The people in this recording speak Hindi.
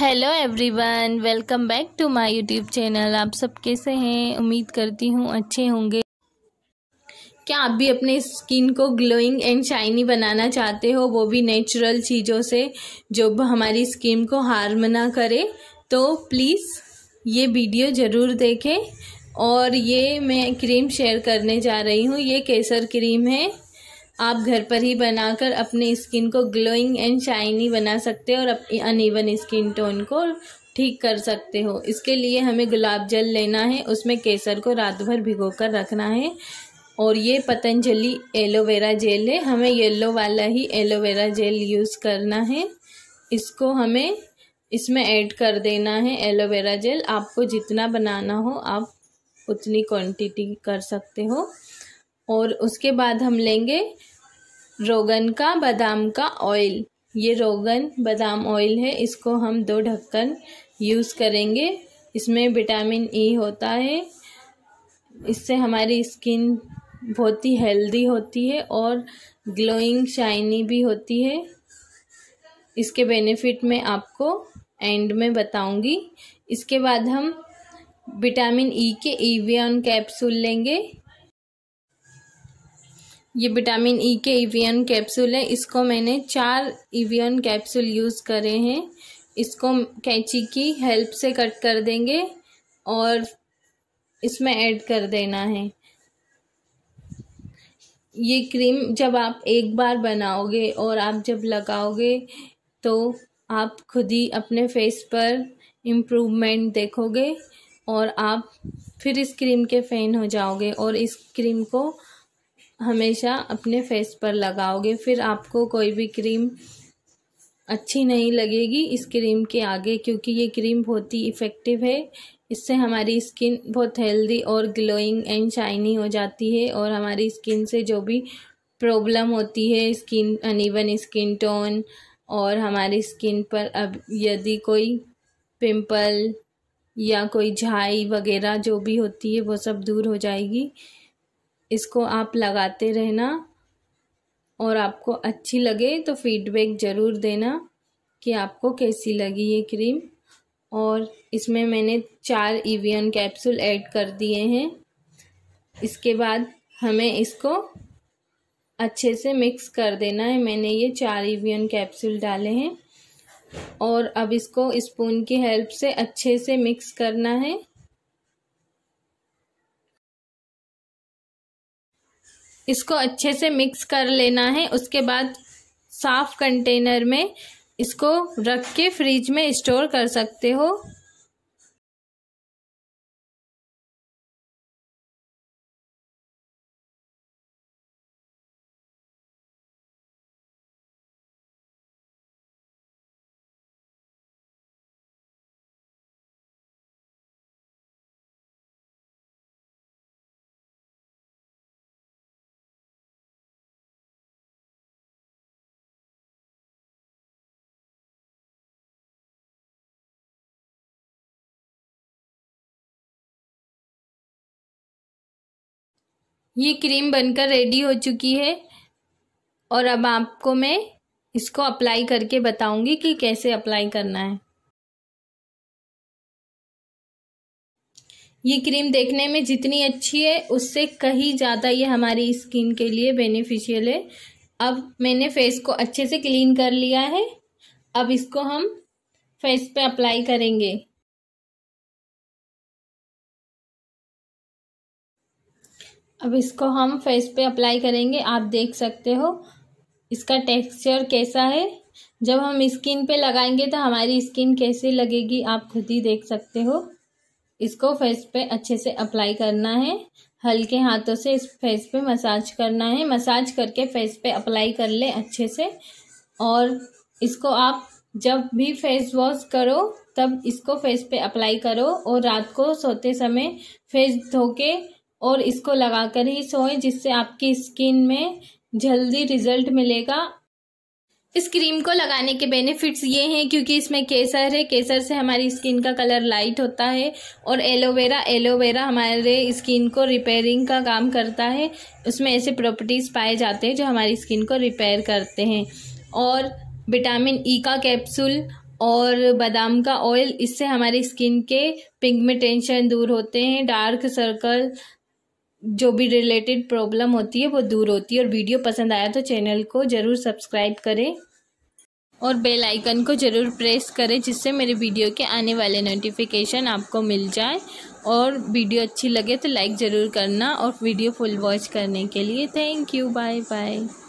hello everyone welcome back to my YouTube channel आप सब कैसे हैं उम्मीद करती हूँ अच्छे होंगे क्या आप भी अपने स्किन को ग्लोइंग एंड शाइनी बनाना चाहते हो वो भी नेचुरल चीज़ों से जो हमारी स्किन को हार्म ना करे तो प्लीज़ ये वीडियो ज़रूर देखें और ये मैं क्रीम शेयर करने जा रही हूँ ये केसर क्रीम है आप घर पर ही बनाकर अपने स्किन को ग्लोइंग एंड शाइनी बना सकते हो और अपनी अनइवन स्किन टोन को ठीक कर सकते हो इसके लिए हमें गुलाब जल लेना है उसमें केसर को रात भर भिगो कर रखना है और ये पतंजलि एलोवेरा जेल है हमें येलो वाला ही एलोवेरा जेल यूज़ करना है इसको हमें इसमें ऐड कर देना है एलोवेरा जेल आपको जितना बनाना हो आप उतनी क्वांटिटी कर सकते हो और उसके बाद हम लेंगे रोगन का बादाम का ऑयल ये रोगन बादाम ऑयल है इसको हम दो ढक्कन यूज़ करेंगे इसमें विटामिन ई e होता है इससे हमारी स्किन बहुत ही हेल्दी होती है और ग्लोइंग शाइनी भी होती है इसके बेनिफिट में आपको एंड में बताऊंगी इसके बाद हम विटामिन ई e के ईवियन कैप्सूल लेंगे ये विटामिन ई e के ईवीएन कैप्सूल है इसको मैंने चार ईवीएन कैप्सूल यूज़ करे हैं इसको कैंची की हेल्प से कट कर देंगे और इसमें ऐड कर देना है ये क्रीम जब आप एक बार बनाओगे और आप जब लगाओगे तो आप खुद ही अपने फेस पर इम्प्रूवमेंट देखोगे और आप फिर इस क्रीम के फ़ैन हो जाओगे और इस क्रीम को हमेशा अपने फेस पर लगाओगे फिर आपको कोई भी क्रीम अच्छी नहीं लगेगी इस क्रीम के आगे क्योंकि ये क्रीम बहुत ही इफ़ेक्टिव है इससे हमारी स्किन बहुत हेल्दी और ग्लोइंग एंड शाइनी हो जाती है और हमारी स्किन से जो भी प्रॉब्लम होती है स्किन अनइवन स्किन टोन और हमारी स्किन पर अब यदि कोई पिंपल या कोई झाई वगैरह जो भी होती है वो सब दूर हो जाएगी इसको आप लगाते रहना और आपको अच्छी लगे तो फीडबैक ज़रूर देना कि आपको कैसी लगी ये क्रीम और इसमें मैंने चार ईवीएन कैप्सूल ऐड कर दिए हैं इसके बाद हमें इसको अच्छे से मिक्स कर देना है मैंने ये चार ईवीएन कैप्सूल डाले हैं और अब इसको स्पून की हेल्प से अच्छे से मिक्स करना है इसको अच्छे से मिक्स कर लेना है उसके बाद साफ़ कंटेनर में इसको रख के फ्रिज में स्टोर कर सकते हो ये क्रीम बनकर रेडी हो चुकी है और अब आपको मैं इसको अप्लाई करके बताऊंगी कि कैसे अप्लाई करना है ये क्रीम देखने में जितनी अच्छी है उससे कहीं ज़्यादा ये हमारी स्किन के लिए बेनिफिशियल है अब मैंने फेस को अच्छे से क्लीन कर लिया है अब इसको हम फेस पे अप्लाई करेंगे अब इसको हम फेस पे अप्लाई करेंगे आप देख सकते हो इसका टेक्सचर कैसा है जब हम स्किन पे लगाएंगे तो हमारी स्किन कैसी लगेगी आप खुद ही देख सकते हो इसको फेस पे अच्छे से अप्लाई करना है हल्के हाथों से इस फेस पे मसाज करना है मसाज करके फेस पे अप्लाई कर ले अच्छे से और इसको आप जब भी फेस वॉश करो तब इसको फेस पे अप्लाई करो और रात को सोते समय फेस धो के और इसको लगाकर ही सोए जिससे आपकी स्किन में जल्दी रिजल्ट मिलेगा इस क्रीम को लगाने के बेनिफिट्स ये हैं क्योंकि इसमें केसर है केसर से हमारी स्किन का कलर लाइट होता है और एलोवेरा एलोवेरा हमारे स्किन को रिपेयरिंग का काम करता है उसमें ऐसे प्रॉपर्टीज़ पाए जाते हैं जो हमारी स्किन को रिपेयर करते हैं और विटामिन ई e का कैप्सूल और बादाम का ऑयल इससे हमारी स्किन के पिगमेंटेशन दूर होते हैं डार्क सर्कल जो भी रिलेटेड प्रॉब्लम होती है वो दूर होती है और वीडियो पसंद आया तो चैनल को ज़रूर सब्सक्राइब करें और बेल आइकन को ज़रूर प्रेस करें जिससे मेरे वीडियो के आने वाले नोटिफिकेशन आपको मिल जाए और वीडियो अच्छी लगे तो लाइक ज़रूर करना और वीडियो फुल वॉच करने के लिए थैंक यू बाय बाय